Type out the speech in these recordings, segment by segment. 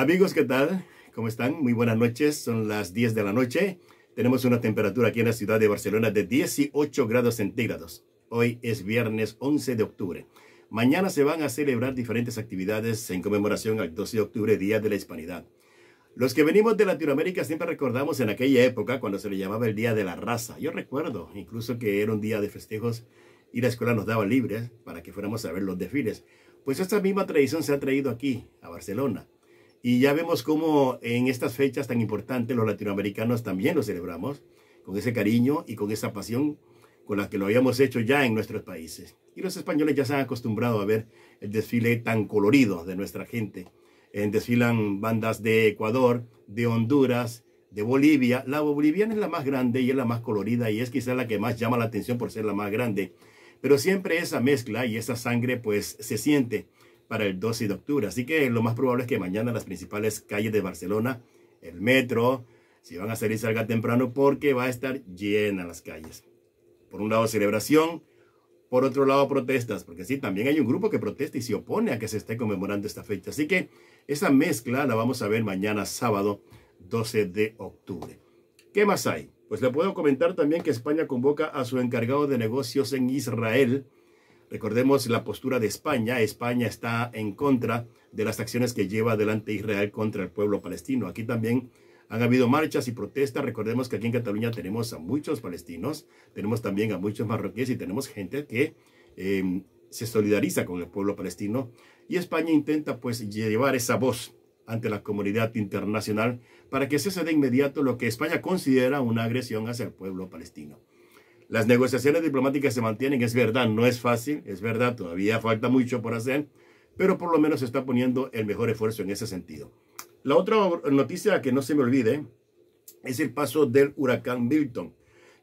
Amigos, ¿qué tal? ¿Cómo están? Muy buenas noches. Son las 10 de la noche. Tenemos una temperatura aquí en la ciudad de Barcelona de 18 grados centígrados. Hoy es viernes 11 de octubre. Mañana se van a celebrar diferentes actividades en conmemoración al 12 de octubre, Día de la Hispanidad. Los que venimos de Latinoamérica siempre recordamos en aquella época cuando se le llamaba el Día de la Raza. Yo recuerdo incluso que era un día de festejos y la escuela nos daba libres para que fuéramos a ver los desfiles. Pues esta misma tradición se ha traído aquí, a Barcelona. Y ya vemos cómo en estas fechas tan importantes los latinoamericanos también lo celebramos con ese cariño y con esa pasión con la que lo habíamos hecho ya en nuestros países. Y los españoles ya se han acostumbrado a ver el desfile tan colorido de nuestra gente. En eh, desfilan bandas de Ecuador, de Honduras, de Bolivia. La boliviana es la más grande y es la más colorida y es quizá la que más llama la atención por ser la más grande. Pero siempre esa mezcla y esa sangre pues se siente para el 12 de octubre. Así que lo más probable es que mañana las principales calles de Barcelona, el metro, si van a salir salga temprano porque va a estar llena las calles. Por un lado celebración, por otro lado protestas, porque sí, también hay un grupo que protesta y se opone a que se esté conmemorando esta fecha. Así que esa mezcla la vamos a ver mañana sábado 12 de octubre. ¿Qué más hay? Pues le puedo comentar también que España convoca a su encargado de negocios en Israel Recordemos la postura de España. España está en contra de las acciones que lleva adelante Israel contra el pueblo palestino. Aquí también han habido marchas y protestas. Recordemos que aquí en Cataluña tenemos a muchos palestinos, tenemos también a muchos marroquíes y tenemos gente que em, se solidariza con el pueblo palestino. Y España intenta pues llevar esa voz ante la comunidad internacional para que cese de inmediato lo que España considera una agresión hacia el pueblo palestino. Las negociaciones diplomáticas se mantienen, es verdad, no es fácil, es verdad, todavía falta mucho por hacer, pero por lo menos se está poniendo el mejor esfuerzo en ese sentido. La otra noticia que no se me olvide es el paso del huracán Milton,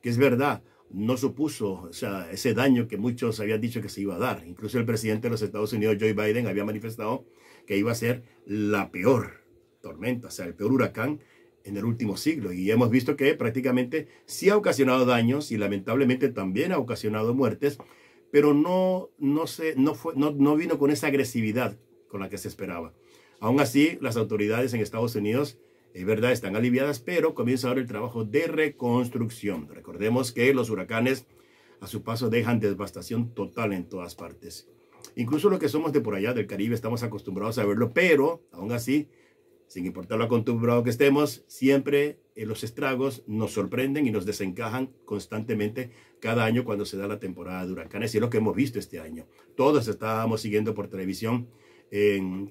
que es verdad, no supuso o sea, ese daño que muchos habían dicho que se iba a dar. Incluso el presidente de los Estados Unidos, Joe Biden, había manifestado que iba a ser la peor tormenta, o sea, el peor huracán en el último siglo y hemos visto que prácticamente sí ha ocasionado daños y lamentablemente también ha ocasionado muertes, pero no, no, se, no, fue, no, no vino con esa agresividad con la que se esperaba. Aún así, las autoridades en Estados Unidos, es verdad, están aliviadas, pero comienza ahora el trabajo de reconstrucción. Recordemos que los huracanes a su paso dejan devastación total en todas partes. Incluso los que somos de por allá del Caribe estamos acostumbrados a verlo, pero aún así sin importar lo acostumbrado que estemos, siempre eh, los estragos nos sorprenden y nos desencajan constantemente cada año cuando se da la temporada de huracanes. Y es lo que hemos visto este año. Todos estábamos siguiendo por televisión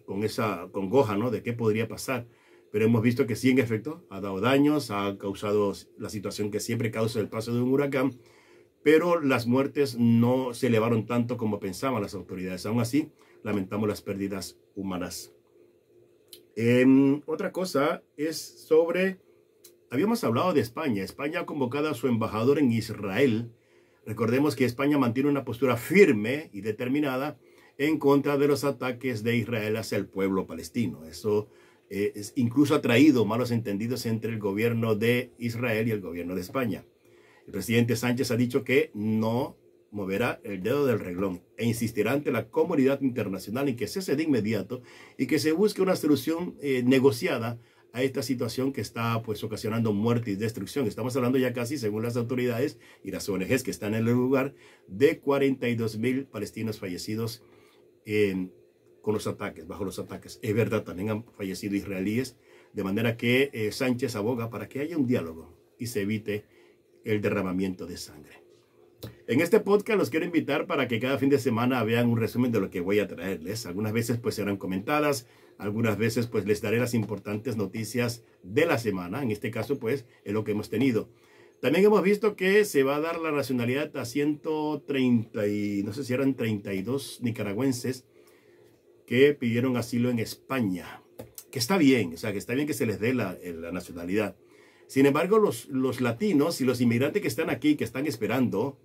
con esa congoja ¿no? de qué podría pasar. Pero hemos visto que sí, en efecto, ha dado daños, ha causado la situación que siempre causa el paso de un huracán. Pero las muertes no se elevaron tanto como pensaban las autoridades. Aún así, lamentamos las pérdidas humanas otra cosa es sobre, habíamos hablado de España. España ha convocado a su embajador en Israel. Recordemos que España mantiene una postura firme y determinada en contra de los ataques de Israel hacia el pueblo palestino. Eso eh, incluso ha traído malos entendidos entre el gobierno de Israel y el gobierno de España. El presidente Sánchez ha dicho que no moverá el dedo del reglón e insistirá ante la comunidad internacional en que cese de inmediato y que se busque una solución eh, negociada a esta situación que está pues ocasionando muerte y destrucción. Estamos hablando ya casi, según las autoridades y las ONGs que están en el lugar, de 42 mil palestinos fallecidos con los ataques, bajo los ataques. Es verdad, también han fallecido israelíes, de manera que eh, Sánchez aboga para que haya un diálogo y se evite el derramamiento de sangre. En este podcast los quiero invitar para que cada fin de semana vean un resumen de lo que voy a traerles. Algunas veces pues serán comentadas, algunas veces pues les daré las importantes noticias de la semana. En este caso pues es lo que hemos tenido. También hemos visto que se va a dar la nacionalidad a 130 y no sé si eran 32 nicaragüenses que pidieron asilo en España. Que está bien, o sea, que está bien que se les dé la, eh, la nacionalidad. Sin embargo, los, los latinos y los inmigrantes que están aquí, que están esperando,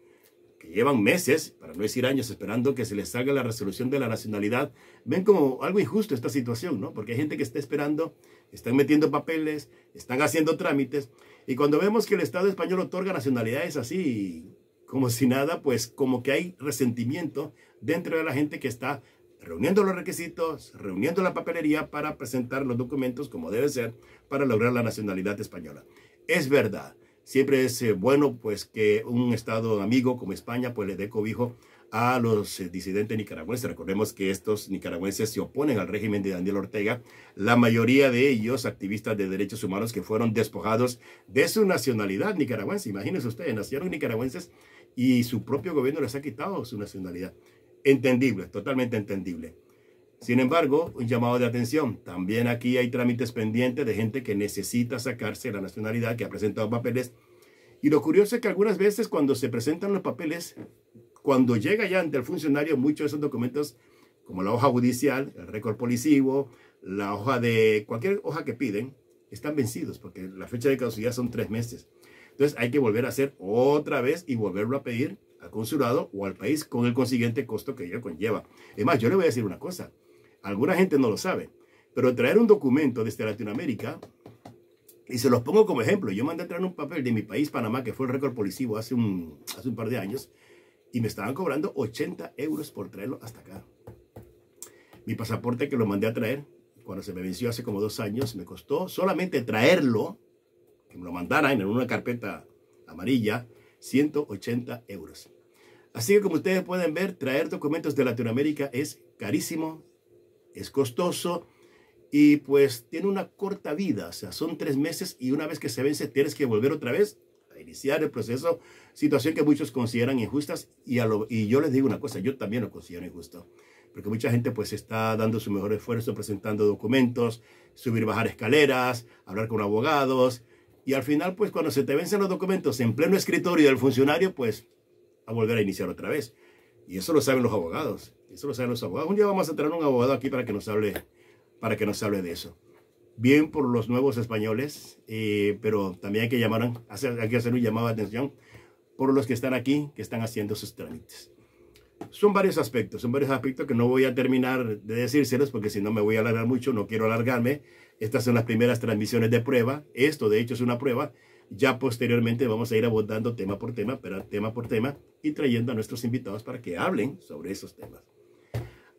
que llevan meses, para no decir años, esperando que se les salga la resolución de la nacionalidad, ven como algo injusto esta situación, ¿no? Porque hay gente que está esperando, están metiendo papeles, están haciendo trámites, y cuando vemos que el Estado español otorga nacionalidades así, como si nada, pues como que hay resentimiento dentro de la gente que está reuniendo los requisitos, reuniendo la papelería para presentar los documentos como debe ser para lograr la nacionalidad española. Es verdad, siempre es eh, bueno pues que un Estado amigo como España pues le dé cobijo a los eh, disidentes nicaragüenses. Recordemos que estos nicaragüenses se oponen al régimen de Daniel Ortega, la mayoría de ellos activistas de derechos humanos que fueron despojados de su nacionalidad nicaragüense. Imagínense ustedes, nacieron nicaragüenses y su propio gobierno les ha quitado su nacionalidad. Entendible, totalmente entendible. Sin embargo, un llamado de atención. También aquí hay trámites pendientes de gente que necesita sacarse la nacionalidad, que ha presentado papeles. Y lo curioso es que algunas veces cuando se presentan los papeles, cuando llega ya ante el funcionario, muchos de esos documentos, como la hoja judicial, el récord policivo, la hoja de cualquier hoja que piden, están vencidos porque la fecha de caducidad son tres meses. Entonces hay que volver a hacer otra vez y volverlo a pedir al consulado o al país con el consiguiente costo que ello conlleva. Es más, yo le voy a decir una cosa. Alguna gente no lo sabe. Pero traer un documento desde Latinoamérica, y se los pongo como ejemplo, yo mandé a traer un papel de mi país, Panamá, que fue el récord policivo hace un, hace un par de años, y me estaban cobrando 80 euros por traerlo hasta acá. Mi pasaporte que lo mandé a traer, cuando se me venció hace como dos años, me costó solamente traerlo, que me lo mandaran en una carpeta amarilla, 180 euros. Así que como ustedes pueden ver, traer documentos de Latinoamérica es carísimo, es costoso y pues tiene una corta vida, o sea, son tres meses y una vez que se vence tienes que volver otra vez a iniciar el proceso, situación que muchos consideran injustas y, y yo les digo una cosa, yo también lo considero injusto, porque mucha gente pues está dando su mejor esfuerzo presentando documentos, subir, bajar escaleras, hablar con abogados y al final pues cuando se te vencen los documentos en pleno escritorio del funcionario pues a volver a iniciar otra vez y eso lo saben los abogados eso lo saben los abogados. Un día vamos a tener un abogado aquí para que nos hable, para que nos hable de eso. Bien por los nuevos españoles, eh, pero también hay que, llamar, hay que hacer un llamado de atención por los que están aquí, que están haciendo sus trámites. Son varios aspectos, son varios aspectos que no voy a terminar de decírselos porque si no me voy a alargar mucho, no quiero alargarme. Estas son las primeras transmisiones de prueba. Esto de hecho es una prueba. Ya posteriormente vamos a ir abordando tema por tema, pero tema por tema y trayendo a nuestros invitados para que hablen sobre esos temas.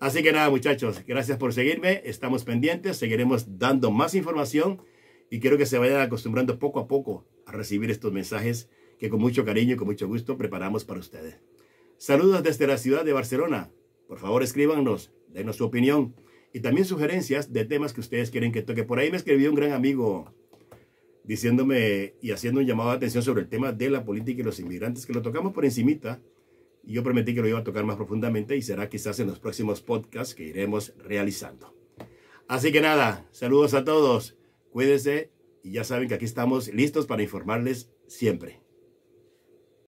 Así que nada, muchachos, gracias por seguirme. Estamos pendientes, seguiremos dando más información y quiero que se vayan acostumbrando poco a poco a recibir estos mensajes que con mucho cariño y con mucho gusto preparamos para ustedes. Saludos desde la ciudad de Barcelona. Por favor, escríbanos, denos su opinión y también sugerencias de temas que ustedes quieren que toque. Por ahí me escribió un gran amigo diciéndome y haciendo un llamado de atención sobre el tema de la política y los inmigrantes, que lo tocamos por encimita, yo prometí que lo iba a tocar más profundamente y será quizás en los próximos podcasts que iremos realizando. Así que nada, saludos a todos, cuídense y ya saben que aquí estamos listos para informarles siempre.